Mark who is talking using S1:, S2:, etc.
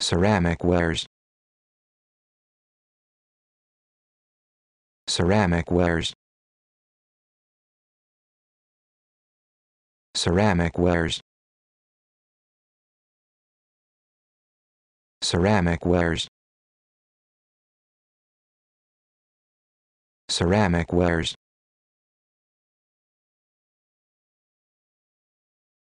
S1: ceramic wares ceramic wares ceramic wares ceramic wares ceramic wares